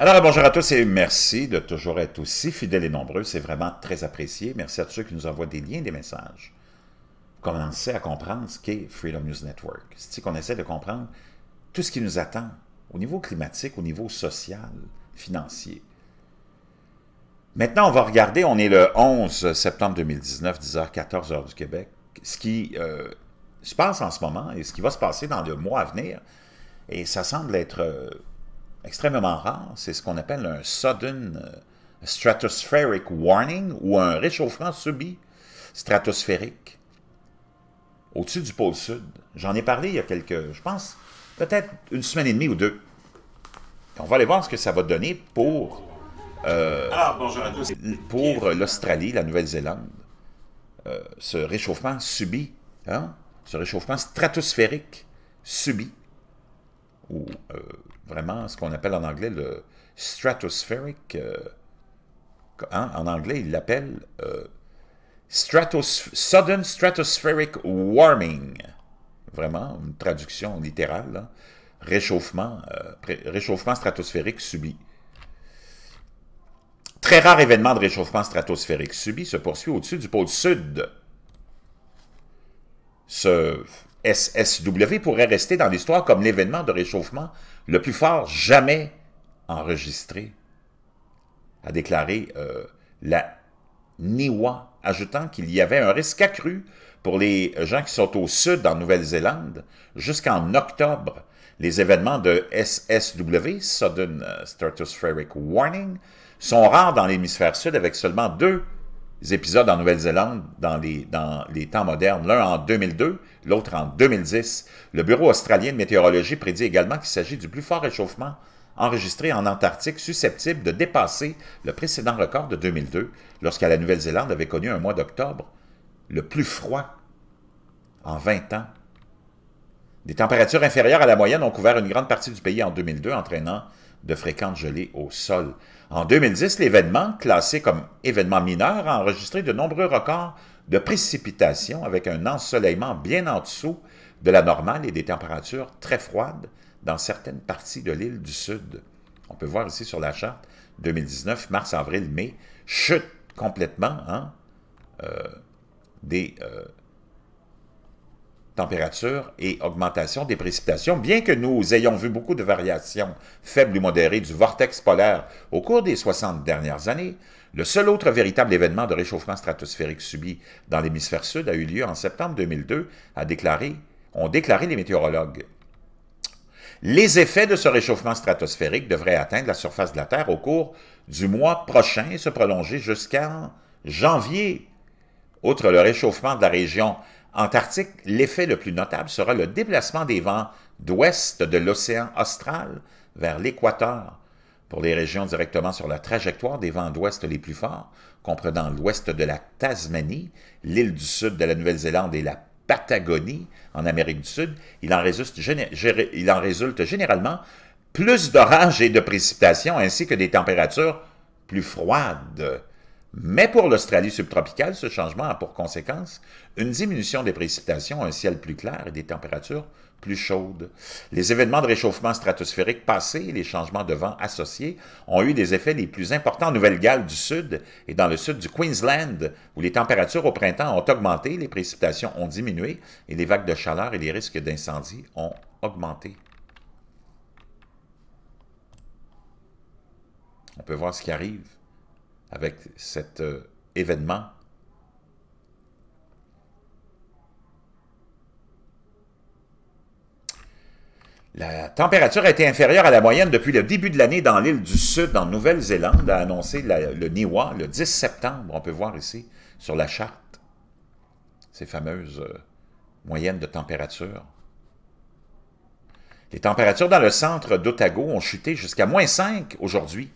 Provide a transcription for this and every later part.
Alors, euh, bonjour à tous et merci de toujours être aussi fidèles et nombreux. C'est vraiment très apprécié. Merci à tous ceux qui nous envoient des liens, des messages. Vous commencez à comprendre ce qu'est Freedom News Network. C'est-à-dire qu'on essaie de comprendre tout ce qui nous attend au niveau climatique, au niveau social, financier. Maintenant, on va regarder, on est le 11 septembre 2019, 10h14 h du Québec, ce qui euh, se passe en ce moment et ce qui va se passer dans le mois à venir, et ça semble être euh, extrêmement rare, c'est ce qu'on appelle un sudden euh, stratospheric warning ou un réchauffement subi stratosphérique au-dessus du pôle sud. J'en ai parlé il y a quelques, je pense, peut-être une semaine et demie ou deux. On va aller voir ce que ça va donner pour, euh, ah, pour l'Australie, la Nouvelle-Zélande. ce réchauffement subi. Hein? ce réchauffement stratosphérique subi, ou euh, vraiment ce qu'on appelle en anglais le stratospheric, euh, hein, en anglais il l'appelle euh, sudden stratospheric warming, vraiment une traduction littérale, réchauffement, réchauffement stratosphérique subi. Très rare événement de réchauffement stratosphérique subi se poursuit au-dessus du pôle sud ce SSW pourrait rester dans l'histoire comme l'événement de réchauffement le plus fort jamais enregistré, a déclaré euh, la NIWA, ajoutant qu'il y avait un risque accru pour les gens qui sont au sud en Nouvelle-Zélande jusqu'en octobre. Les événements de SSW, Sudden euh, Stratospheric Warning, sont rares dans l'hémisphère sud avec seulement deux épisodes en Nouvelle-Zélande dans les, dans les temps modernes, l'un en 2002, l'autre en 2010. Le Bureau australien de météorologie prédit également qu'il s'agit du plus fort réchauffement enregistré en Antarctique susceptible de dépasser le précédent record de 2002, lorsqu'à la Nouvelle-Zélande avait connu un mois d'octobre le plus froid en 20 ans. Des températures inférieures à la moyenne ont couvert une grande partie du pays en 2002, entraînant de fréquentes gelées au sol. En 2010, l'événement, classé comme événement mineur, a enregistré de nombreux records de précipitations avec un ensoleillement bien en dessous de la normale et des températures très froides dans certaines parties de l'île du Sud. On peut voir ici sur la charte 2019, mars, avril, mai, chute complètement hein, euh, des, euh, température et augmentation des précipitations, bien que nous ayons vu beaucoup de variations faibles ou modérées du vortex polaire au cours des 60 dernières années, le seul autre véritable événement de réchauffement stratosphérique subi dans l'hémisphère sud a eu lieu en septembre 2002, a déclaré, ont déclaré les météorologues. Les effets de ce réchauffement stratosphérique devraient atteindre la surface de la Terre au cours du mois prochain et se prolonger jusqu'en janvier. Outre le réchauffement de la région Antarctique, l'effet le plus notable sera le déplacement des vents d'ouest de l'océan austral vers l'équateur. Pour les régions directement sur la trajectoire des vents d'ouest les plus forts, comprenant l'ouest de la Tasmanie, l'île du sud de la Nouvelle-Zélande et la Patagonie en Amérique du Sud, il en résulte, il en résulte généralement plus d'orages et de précipitations ainsi que des températures plus froides. Mais pour l'Australie subtropicale, ce changement a pour conséquence une diminution des précipitations, un ciel plus clair et des températures plus chaudes. Les événements de réchauffement stratosphérique passés et les changements de vent associés ont eu des effets les plus importants en Nouvelle-Galles du Sud et dans le sud du Queensland, où les températures au printemps ont augmenté, les précipitations ont diminué et les vagues de chaleur et les risques d'incendie ont augmenté. On peut voir ce qui arrive avec cet euh, événement. La température a été inférieure à la moyenne depuis le début de l'année dans l'île du Sud, en Nouvelle-Zélande, a annoncé le NIWA le 10 septembre. On peut voir ici sur la charte ces fameuses euh, moyennes de température. Les températures dans le centre d'Otago ont chuté jusqu'à moins 5 aujourd'hui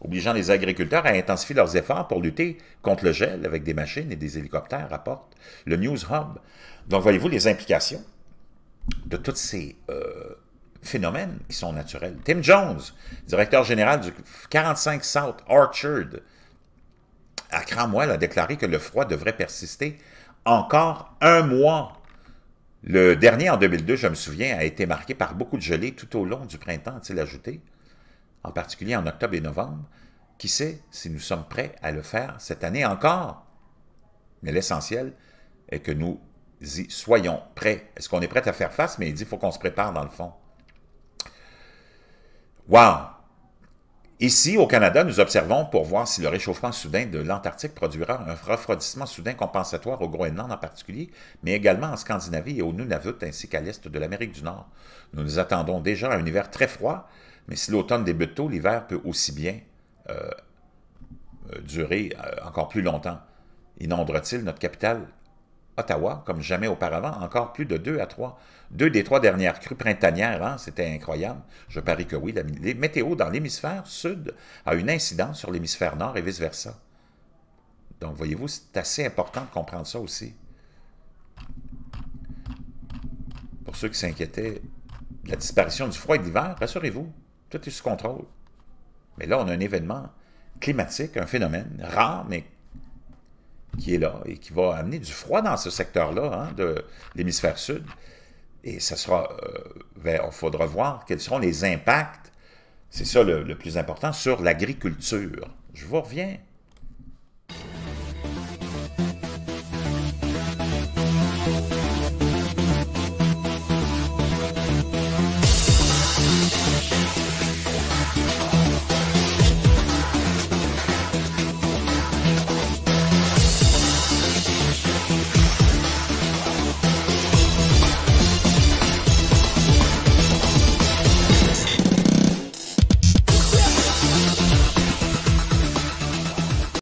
obligeant les agriculteurs à intensifier leurs efforts pour lutter contre le gel avec des machines et des hélicoptères, rapporte le News Hub. Donc, voyez-vous les implications de tous ces euh, phénomènes qui sont naturels. Tim Jones, directeur général du 45 South Orchard à Cramwell, a déclaré que le froid devrait persister encore un mois. Le dernier, en 2002, je me souviens, a été marqué par beaucoup de gelées tout au long du printemps, a-t-il ajouté en particulier en octobre et novembre. Qui sait si nous sommes prêts à le faire cette année encore? Mais l'essentiel est que nous y soyons prêts. Est-ce qu'on est prêt à faire face? Mais il dit qu'il faut qu'on se prépare dans le fond. Wow! Ici, au Canada, nous observons pour voir si le réchauffement soudain de l'Antarctique produira un refroidissement soudain compensatoire au Groenland en particulier, mais également en Scandinavie et au Nunavut ainsi qu'à l'est de l'Amérique du Nord. Nous nous attendons déjà à un hiver très froid mais si l'automne débute tôt, l'hiver peut aussi bien euh, euh, durer euh, encore plus longtemps. Inondera-t-il notre capitale Ottawa, comme jamais auparavant, encore plus de deux à trois, Deux des trois dernières crues printanières, hein, c'était incroyable. Je parie que oui, les météos dans l'hémisphère sud a une incidence sur l'hémisphère nord et vice-versa. Donc, voyez-vous, c'est assez important de comprendre ça aussi. Pour ceux qui s'inquiétaient de la disparition du froid et de l'hiver, rassurez-vous, tout est sous contrôle. Mais là, on a un événement climatique, un phénomène rare, mais qui est là et qui va amener du froid dans ce secteur-là hein, de l'hémisphère sud. Et ça sera, Il euh, ben, on faudra voir quels seront les impacts, c'est ça le plus important, sur l'agriculture. Je vous reviens.